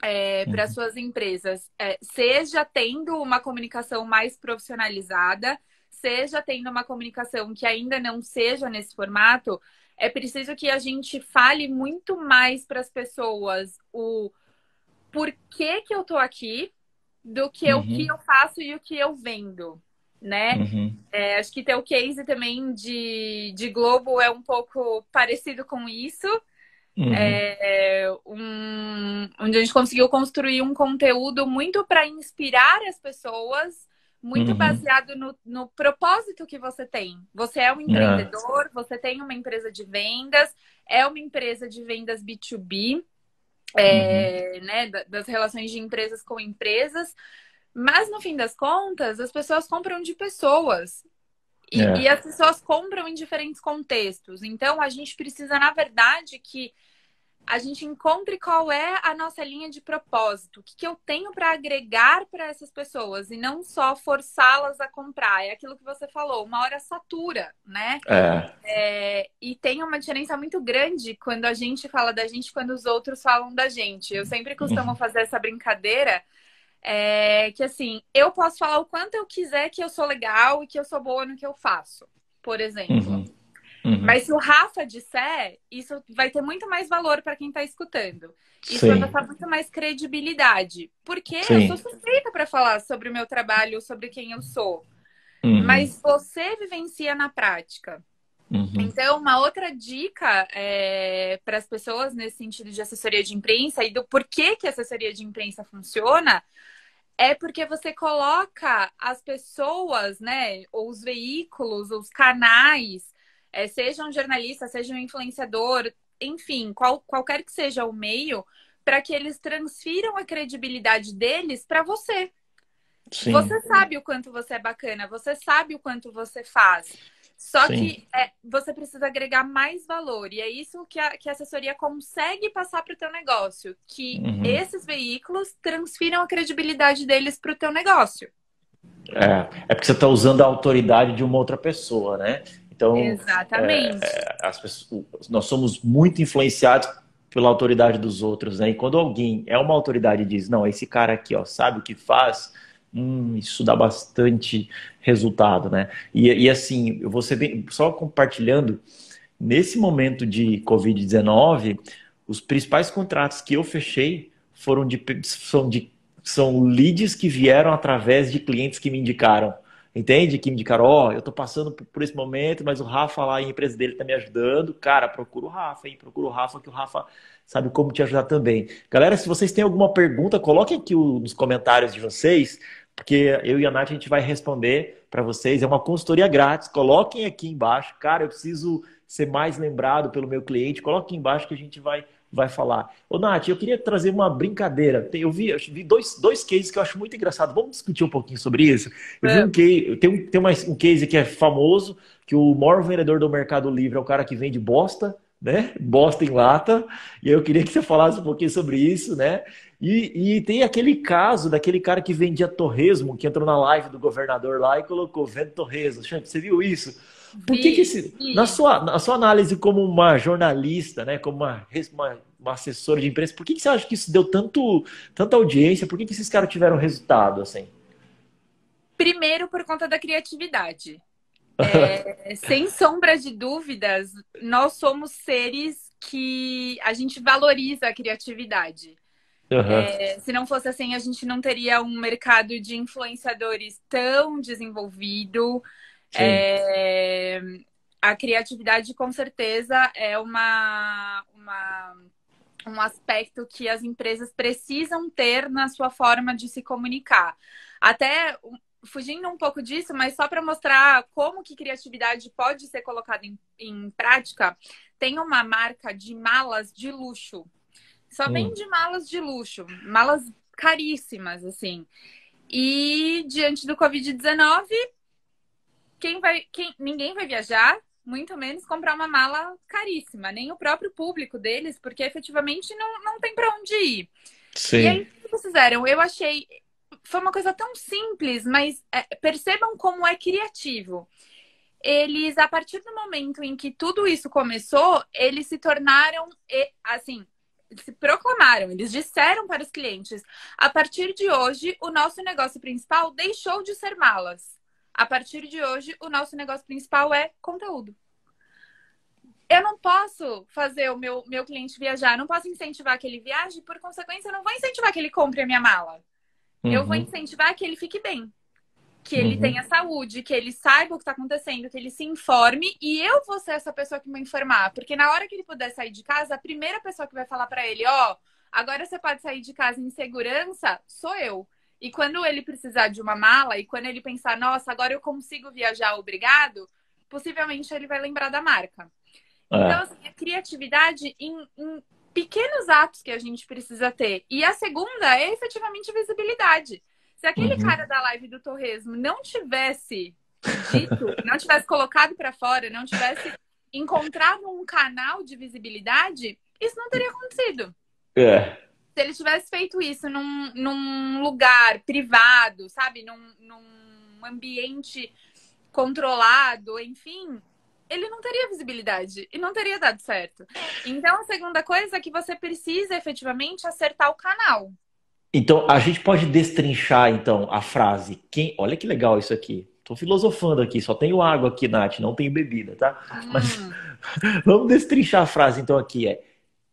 é, para uhum. suas empresas, é, seja tendo uma comunicação mais profissionalizada, seja tendo uma comunicação que ainda não seja nesse formato, é preciso que a gente fale muito mais para as pessoas o por que, que eu estou aqui do que uhum. o que uhum. eu faço e o que eu vendo, né? Uhum. É, acho que teu case também de, de Globo é um pouco parecido com isso. Uhum. É, é, um, onde a gente conseguiu construir um conteúdo muito para inspirar as pessoas, muito uhum. baseado no, no, propósito que você tem. Você é um é. empreendedor, você tem uma empresa de vendas, é uma empresa de vendas B2B, é, uhum. né, das relações de empresas com empresas. Mas no fim das contas, as pessoas compram de pessoas. E, é. e as pessoas compram em diferentes contextos. Então, a gente precisa, na verdade, que a gente encontre qual é a nossa linha de propósito, o que, que eu tenho para agregar para essas pessoas e não só forçá-las a comprar. É aquilo que você falou, uma hora satura, né? É. É, e tem uma diferença muito grande quando a gente fala da gente, quando os outros falam da gente. Eu sempre costumo uhum. fazer essa brincadeira é que assim, eu posso falar o quanto eu quiser que eu sou legal e que eu sou boa no que eu faço, por exemplo. Uhum. Uhum. Mas se o Rafa disser, isso vai ter muito mais valor para quem está escutando. Isso Sim. vai passar muito mais credibilidade. Porque Sim. eu sou suspeita para falar sobre o meu trabalho, sobre quem eu sou. Uhum. Mas você vivencia na prática. Uhum. Então, uma outra dica é, para as pessoas nesse sentido de assessoria de imprensa e do porquê que a assessoria de imprensa funciona é porque você coloca as pessoas, né, ou os veículos, os canais, é, eh, sejam jornalistas, sejam influenciador, enfim, qual, qualquer que seja o meio, para que eles transfiram a credibilidade deles para você. Sim. Você sabe o quanto você é bacana, você sabe o quanto você faz. Só Sim. que é, você precisa agregar mais valor. E é isso que a, que a assessoria consegue passar para o teu negócio. Que uhum. esses veículos transfiram a credibilidade deles para o teu negócio. É, é porque você está usando a autoridade de uma outra pessoa, né? Então, é, Exatamente. É, as pessoas, nós somos muito influenciados pela autoridade dos outros, né? E quando alguém é uma autoridade e diz, não, esse cara aqui, ó, sabe o que faz hum, isso dá bastante resultado, né? E, e assim, você vem, só compartilhando, nesse momento de Covid-19, os principais contratos que eu fechei foram de, são de são leads que vieram através de clientes que me indicaram. Entende? Que me indicaram, ó, oh, eu tô passando por esse momento, mas o Rafa lá, a empresa dele tá me ajudando. Cara, procura o Rafa, hein? Procura o Rafa, que o Rafa sabe como te ajudar também. Galera, se vocês têm alguma pergunta, coloquem aqui nos comentários de vocês porque eu e a Nath a gente vai responder para vocês. É uma consultoria grátis. Coloquem aqui embaixo, cara, eu preciso ser mais lembrado pelo meu cliente. Coloquem embaixo que a gente vai vai falar. Ô, Nath, eu queria trazer uma brincadeira. Eu vi, eu vi dois, dois cases que eu acho muito engraçado. Vamos discutir um pouquinho sobre isso? Eu é. vi um case, tem, tem uma, um case que é famoso, que o maior vendedor do Mercado Livre é o cara que vende bosta, né? Bosta em lata. E eu queria que você falasse um pouquinho sobre isso, né? E, e, tem aquele caso daquele cara que vendia torresmo, que entrou na live do governador lá e colocou vendo torresmo. Você viu isso? Por que, que esse, na, sua, na sua análise como uma jornalista, né, como uma, uma, uma assessora de imprensa, por que, que você acha que isso deu tanto, tanta audiência? Por que, que esses caras tiveram resultado assim? Primeiro por conta da criatividade. É, sem sombra de dúvidas, nós somos seres que a gente valoriza a criatividade. Uhum. É, se não fosse assim, a gente não teria um mercado de influenciadores tão desenvolvido. É, a criatividade, com certeza, é uma, uma, um aspecto que as empresas precisam ter na sua forma de se comunicar. Até fugindo um pouco disso, mas só para mostrar como que criatividade pode ser colocada em, em prática, tem uma marca de malas de luxo só hum. vende malas de luxo, malas caríssimas, assim. E diante do Covid-19, quem vai, quem, ninguém vai viajar, muito menos comprar uma mala caríssima, nem o próprio público deles, porque efetivamente não, não tem para onde ir. Sim. E aí, o que vocês fizeram? Eu achei. Foi uma coisa tão simples, mas é, percebam como é criativo. Eles, a partir do momento em que tudo isso começou, eles se tornaram, assim, eles se proclamaram, eles disseram para os clientes: a partir de hoje, o nosso negócio principal deixou de ser malas. A partir de hoje, o nosso negócio principal é conteúdo. Eu não posso fazer o meu, meu cliente viajar, não posso incentivar que ele viaje, por consequência, eu não vou incentivar que ele compre a minha mala. Uhum. Eu vou uhum. incentivar que ele fique bem que ele uhum. tenha saúde, que ele saiba o que está acontecendo, que ele se informe e eu vou ser essa pessoa que me informar, porque na hora que ele puder sair de casa, a primeira pessoa que vai falar para ele, ó, oh, agora você pode sair de casa em segurança, sou eu. E quando ele precisar de uma mala e quando ele pensar, nossa, agora eu consigo viajar, obrigado, possivelmente ele vai lembrar da marca. É. Então, assim, a criatividade em, em pequenos atos que a gente precisa ter. E a segunda é efetivamente visibilidade. Se aquele uhum. cara da live do Torresmo não tivesse dito, não tivesse colocado para fora, não tivesse encontrado um canal de visibilidade, isso não teria acontecido. É. Se ele tivesse feito isso num, num lugar privado, sabe? Num, num ambiente controlado, enfim, ele não teria visibilidade e não teria dado certo. Então, a segunda coisa é que você precisa efetivamente acertar o canal. Então, a gente pode destrinchar, então, a frase. Quem... Olha que legal isso aqui. Estou filosofando aqui, só tenho água aqui, Nath, não tenho bebida, tá? Hum. Mas vamos destrinchar a frase, então, aqui. É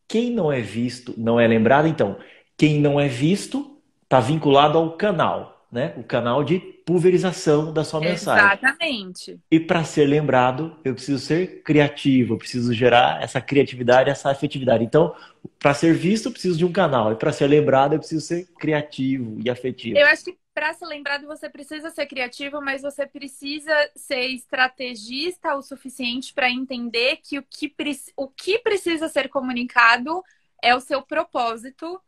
quem não é visto não é lembrado. Então, quem não é visto está vinculado ao canal, né? O canal de pulverização da sua mensagem. Exatamente. E para ser lembrado, eu preciso ser criativo, eu preciso gerar essa criatividade, essa afetividade. Então, para ser visto, eu preciso de um canal. E para ser lembrado, eu preciso ser criativo e afetivo. Eu acho que para ser lembrado, você precisa ser criativo, mas você precisa ser estrategista o suficiente para entender que o que, o que precisa ser comunicado é o seu propósito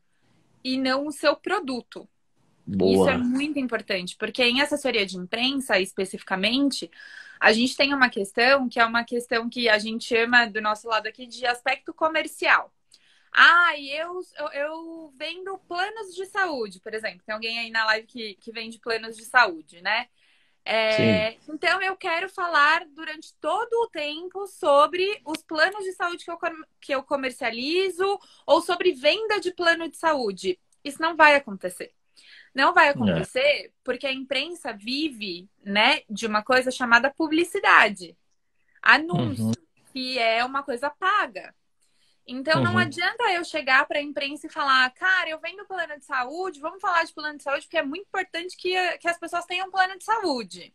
e não o seu produto. Boa. Isso é muito importante, porque em assessoria de imprensa, especificamente, a gente tem uma questão que é uma questão que a gente chama do nosso lado aqui de aspecto comercial. Ah, eu, eu, eu vendo planos de saúde, por exemplo. Tem alguém aí na live que, que vende planos de saúde, né? É, então, eu quero falar durante todo o tempo sobre os planos de saúde que eu, que eu comercializo ou sobre venda de plano de saúde. Isso não vai acontecer. Não vai é. acontecer é. porque a imprensa vive, né, de uma coisa chamada publicidade. Anúncio, uhum. que é uma coisa paga. Então uhum. não adianta eu chegar para a imprensa e falar, cara, eu venho do plano de saúde, vamos falar de plano de saúde, porque é muito importante que, que as pessoas tenham plano de saúde.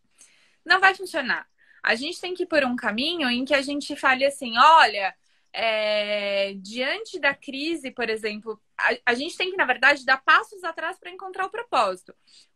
Não vai funcionar. A gente tem que ir por um caminho em que a gente fale assim, olha, é, diante da crise, por exemplo, a, a, gente tem que, na verdade, dar passos atrás para encontrar o propósito.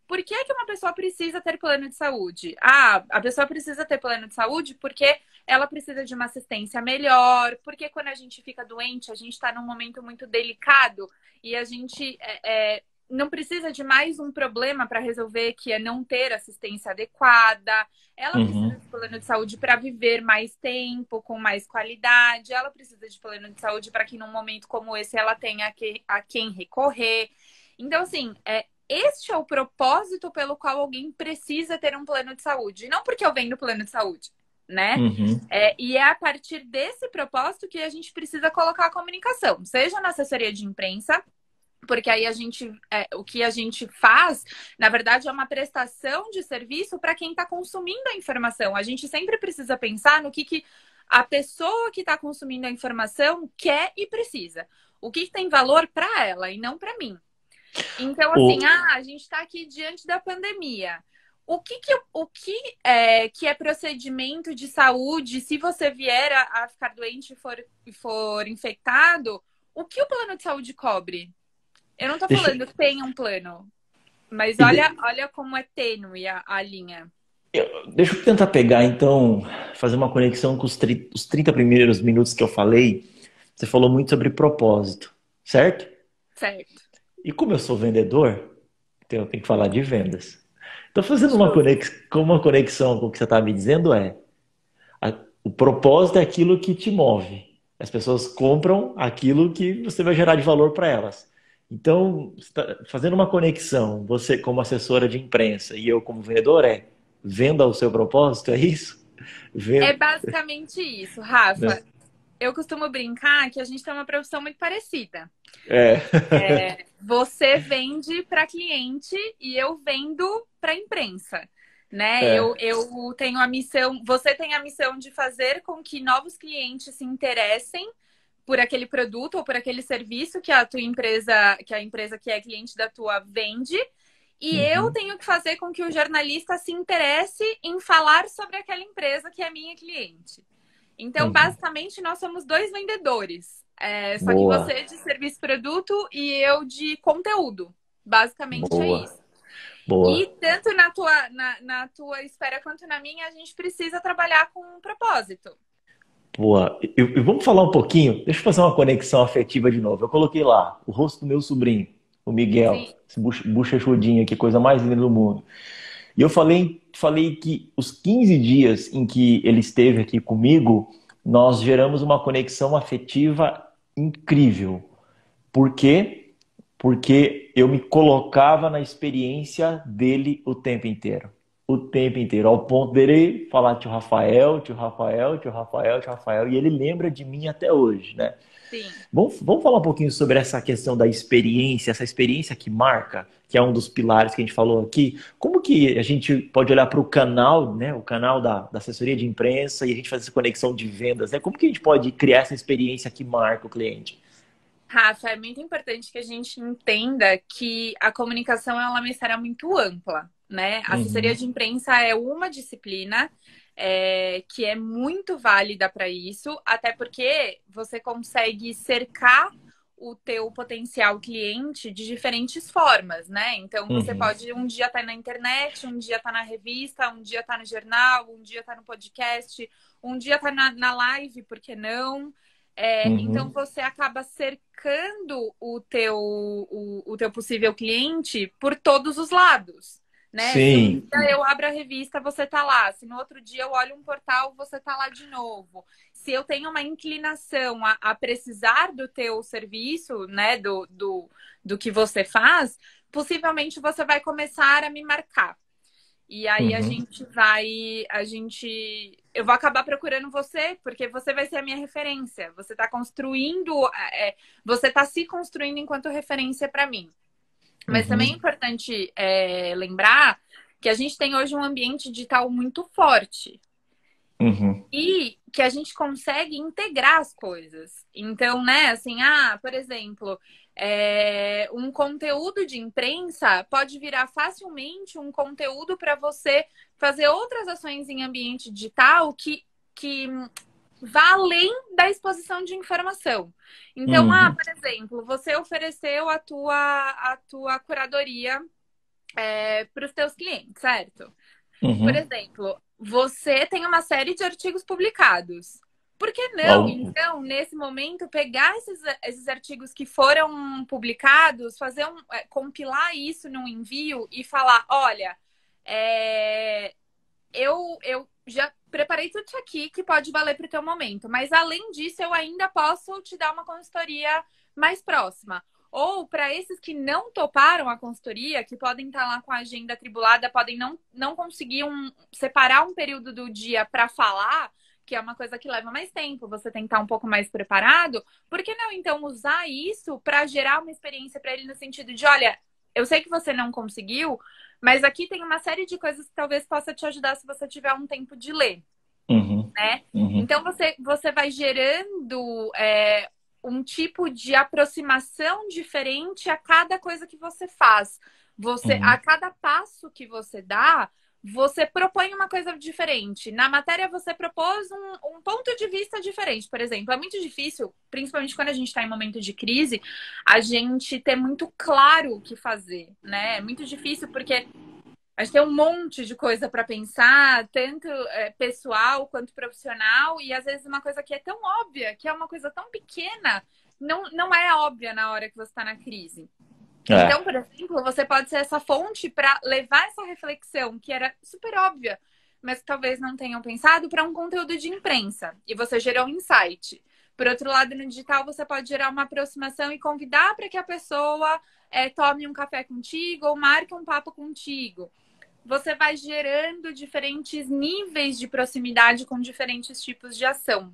Por que, é que uma pessoa precisa ter plano de saúde? Ah, a pessoa precisa ter plano de saúde porque ela precisa de uma assistência melhor, porque quando a gente fica doente, a gente está num momento muito delicado e a gente é, é não precisa de mais um problema para resolver, que é não ter assistência adequada. Ela uhum. precisa de plano de saúde para viver mais tempo, com mais qualidade. Ela precisa de plano de saúde para que, num momento como esse, ela tenha que, a quem recorrer. Então, assim, é, este é o propósito pelo qual alguém precisa ter um plano de saúde. não porque eu venho do plano de saúde né? Uhum. É, e é a partir desse propósito que a gente precisa colocar a comunicação, seja na assessoria de imprensa, porque aí a gente é, o que a gente faz na verdade é uma prestação de serviço para quem está consumindo a informação a gente sempre precisa pensar no que, que a pessoa que está consumindo a informação quer e precisa o que, que tem valor para ela e não para mim então assim o... ah a gente está aqui diante da pandemia o que, que, o que, é, que é procedimento de saúde se você vier a, a ficar doente e for, for infectado o que o plano de saúde cobre eu não tô Deixa... falando tem um plano, mas olha, olha como é tênue a, a linha. deixa eu tentar pegar, então, fazer uma conexão com os, tri, os 30 primeiros minutos que eu falei. Você falou muito sobre propósito, certo? Certo. E como eu sou vendedor, então eu tenho que falar de vendas. Então, fazendo uma conexão, uma conexão com o que você está me dizendo é a, o propósito é aquilo que te move. As pessoas compram aquilo que você vai gerar de valor para elas. Então, fazendo uma conexão, você como assessora de imprensa e eu como vendedor, é venda o seu propósito, é isso? Venda... É basicamente isso, Rafa. Não. Né? Eu costumo brincar que a gente tem uma profissão muito parecida. É. é você vende para cliente e eu vendo para imprensa né? É. Eu, eu tenho a missão, você tem a missão de fazer com que novos clientes se interessem por aquele produto ou por aquele serviço que a tua empresa, que a empresa que é cliente da tua vende. E uhum. eu tenho que fazer com que o jornalista se interesse em falar sobre aquela empresa que é minha cliente. Então, uhum. basicamente, nós somos dois vendedores. É, só Boa. que você é de serviço-produto e eu de conteúdo. Basicamente é Boa. é isso. Boa. E tanto na tua, na, na tua esfera quanto na minha, a gente precisa trabalhar com um propósito. Boa. E, e, vamos falar um pouquinho. Deixa eu fazer uma conexão afetiva de novo. Eu coloquei lá o rosto do meu sobrinho, o Miguel, Sim. esse bochechudinho aqui, coisa mais linda do mundo. E eu falei, falei que os 15 dias em que ele esteve aqui comigo, nós geramos uma conexão afetiva incrível. Por quê? Porque eu me colocava na experiência dele o tempo inteiro o tempo inteiro, ao ponto dele falar tio Rafael, tio Rafael, tio Rafael, tio Rafael, e ele lembra de mim até hoje, né? Sim. Vamos, vamos falar um pouquinho sobre essa questão da experiência, essa experiência que marca, que é um dos pilares que a gente falou aqui. Como que a gente pode olhar para o canal, né? O canal da, da assessoria de imprensa e a gente fazer essa conexão de vendas, né? Como que a gente pode criar essa experiência que marca o cliente? Rafa, é muito importante que a gente entenda que a comunicação é uma mensagem muito ampla né? A uhum. assessoria de imprensa é uma disciplina é, que é muito válida para isso, até porque você consegue cercar o teu potencial cliente de diferentes formas, né? Então uhum. você pode um dia estar tá na internet, um dia estar tá na revista, um dia estar tá no jornal, um dia estar tá no podcast, um dia estar tá na, na live, por que não? É, uhum. Então você acaba cercando o teu, o, o teu possível cliente por todos os lados né? Sim. Um dia eu abro a revista, você tá lá. Se no outro dia eu olho um portal, você tá lá de novo. Se eu tenho uma inclinação a, a precisar do teu serviço, né, do, do, do que você faz, possivelmente você vai começar a me marcar. E aí uhum. a gente vai, a gente, eu vou acabar procurando você porque você vai ser a minha referência. Você está construindo, é, é você está se construindo enquanto referência para mim. Mas uhum. também é importante é, lembrar que a gente tem hoje um ambiente digital muito forte. Uhum. E que a gente consegue integrar as coisas. Então, né, assim, ah, por exemplo, é, um conteúdo de imprensa pode virar facilmente um conteúdo para você fazer outras ações em ambiente digital que, que vá além da exposição de informação. Então, uhum. ah, por exemplo, você ofereceu a tua, a tua curadoria é, para os teus clientes, certo? Uhum. Por exemplo, você tem uma série de artigos publicados. Por que não, então, nesse momento, pegar esses, esses artigos que foram publicados, fazer um, é, compilar isso num envio e falar, olha, é, eu, eu já preparei tudo isso aqui que pode valer para o teu momento. Mas além disso, eu ainda posso te dar uma consultoria mais próxima. Ou para esses que não toparam a consultoria, que podem estar tá lá com a agenda atribulada, podem não, não conseguir um, separar um período do dia para falar, que é uma coisa que leva mais tempo, você tem que estar tá um pouco mais preparado. Por que não, então, usar isso para gerar uma experiência para ele no sentido de: olha, eu sei que você não conseguiu, mas aqui tem uma série de coisas que talvez possa te ajudar se você tiver um tempo de ler. Uhum. Né? Uhum. Então você, você vai gerando é, um tipo de aproximação diferente a cada coisa que você faz. Você, uhum. a cada passo que você dá, você propõe uma coisa diferente. Na matéria, você propôs um, um, ponto de vista diferente, por exemplo. É muito difícil, principalmente quando a gente está em momento de crise, a gente ter muito claro o que fazer, né? É muito difícil porque a gente tem um monte de coisa para pensar, tanto é, pessoal quanto profissional, e às vezes uma coisa que é tão óbvia, que é uma coisa tão pequena, não, não é óbvia na hora que você está na crise. É. Então, por exemplo, você pode ser essa fonte para levar essa reflexão que era super óbvia, mas que talvez não tenham pensado para um conteúdo de imprensa e você gerou um insight. Por outro lado, no digital você pode gerar uma aproximação e convidar para que a pessoa é, tome um café contigo ou marque um papo contigo. Você vai gerando diferentes níveis de proximidade com diferentes tipos de ação.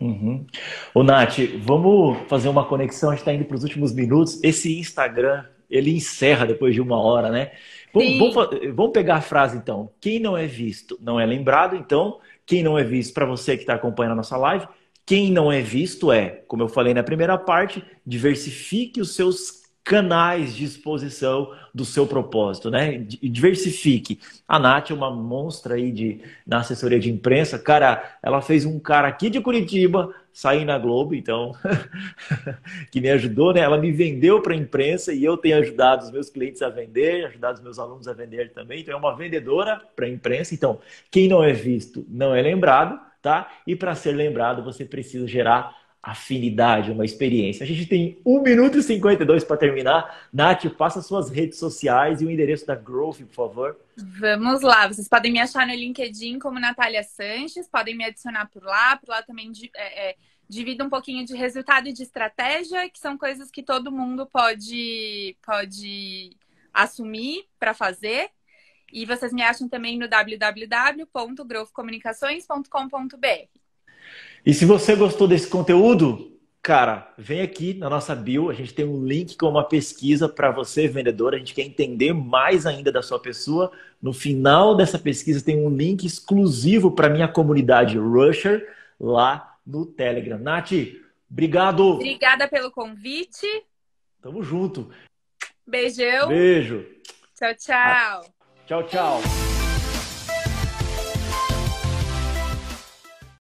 Uhum. Ô, Nath, vamos fazer uma conexão. A gente está indo para os últimos minutos. Esse Instagram, ele encerra depois de uma hora, né? Vamos, vamos, vamos, pegar a frase, então. Quem não é visto não é lembrado. Então, quem não é visto, para você que está acompanhando a nossa live, quem não é visto é, como eu falei na primeira parte, diversifique os seus canais de exposição do seu propósito, né? Diversifique. A Nath é uma monstra aí de, na assessoria de imprensa. Cara, ela fez um cara aqui de Curitiba sair na Globo, então, que me ajudou, né? Ela me vendeu para a imprensa e eu tenho ajudado os meus clientes a vender, ajudado os meus alunos a vender também. Então, é uma vendedora para a imprensa. Então, quem não é visto não é lembrado, tá? E para ser lembrado, você precisa gerar afinidade, uma experiência. A gente tem 1 minuto e 52 para terminar. Nath, passa suas redes sociais e o endereço da Growth, por favor. Vamos lá, vocês podem me achar no LinkedIn como Natália Sanches, podem me adicionar por lá, por lá também é, é, divido um pouquinho de resultado e de estratégia, que são coisas que todo mundo pode, pode assumir para fazer. E vocês me acham também no www.growthcomunicações.com.br. E se você gostou desse conteúdo, cara, vem aqui na nossa bio, a gente tem um link com uma pesquisa para você, vendedor. A gente quer entender mais ainda da sua pessoa. No final dessa pesquisa tem um link exclusivo para minha comunidade Rusher lá no Telegram. Nath, obrigado! Obrigada pelo convite. Tamo junto. Beijão. Beijo. Tchau, tchau. Ah, tchau, tchau.